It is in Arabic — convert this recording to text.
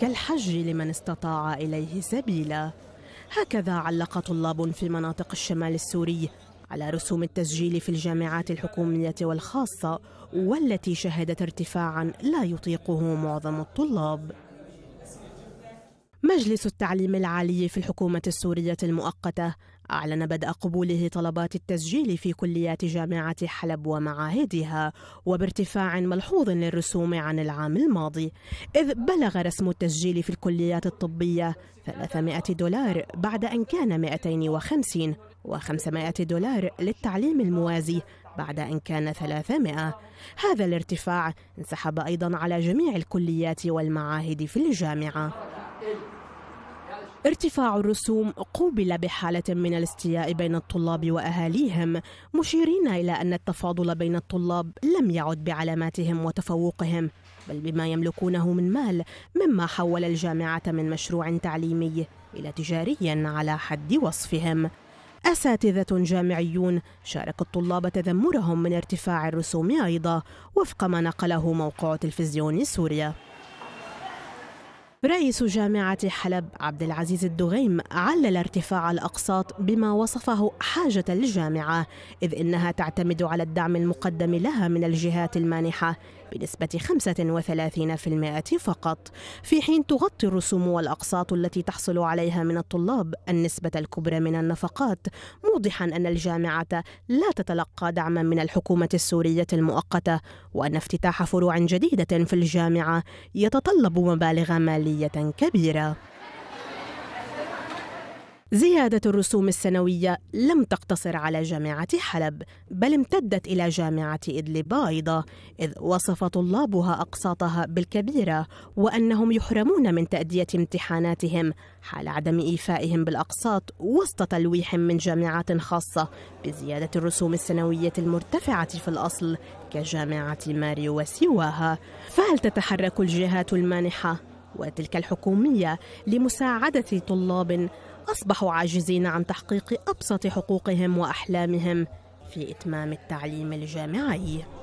كالحج لمن استطاع إليه سبيلا هكذا علق طلاب في مناطق الشمال السوري على رسوم التسجيل في الجامعات الحكومية والخاصة والتي شهدت ارتفاعا لا يطيقه معظم الطلاب مجلس التعليم العالي في الحكومة السورية المؤقتة أعلن بدء قبوله طلبات التسجيل في كليات جامعة حلب ومعاهدها وبارتفاع ملحوظ للرسوم عن العام الماضي إذ بلغ رسم التسجيل في الكليات الطبية 300 دولار بعد أن كان 250 و500 دولار للتعليم الموازي بعد أن كان 300 هذا الارتفاع انسحب أيضا على جميع الكليات والمعاهد في الجامعة ارتفاع الرسوم قوبل بحالة من الاستياء بين الطلاب وأهاليهم مشيرين إلى أن التفاضل بين الطلاب لم يعد بعلاماتهم وتفوقهم بل بما يملكونه من مال مما حول الجامعة من مشروع تعليمي إلى تجاري على حد وصفهم أساتذة جامعيون شارك الطلاب تذمرهم من ارتفاع الرسوم أيضا وفق ما نقله موقع تلفزيون سوريا رئيس جامعة حلب عبد العزيز الدغيم علل ارتفاع الأقساط بما وصفه حاجة الجامعة إذ إنها تعتمد على الدعم المقدم لها من الجهات المانحة بنسبة 35% فقط في حين تغطي الرسوم والأقساط التي تحصل عليها من الطلاب النسبة الكبرى من النفقات موضحا أن الجامعة لا تتلقى دعما من الحكومة السورية المؤقتة وأن افتتاح فروع جديدة في الجامعة يتطلب مبالغ مالية كبيرة زيادة الرسوم السنوية لم تقتصر على جامعة حلب بل امتدت إلى جامعة إدلب أيضا إذ وصف طلابها أقساطها بالكبيرة وأنهم يحرمون من تأدية امتحاناتهم حال عدم إيفائهم بالأقساط وسط تلويح من جامعات خاصة بزيادة الرسوم السنوية المرتفعة في الأصل كجامعة ماري وسواها فهل تتحرك الجهات المانحة وتلك الحكومية لمساعدة طلاب أصبحوا عاجزين عن تحقيق أبسط حقوقهم وأحلامهم في إتمام التعليم الجامعي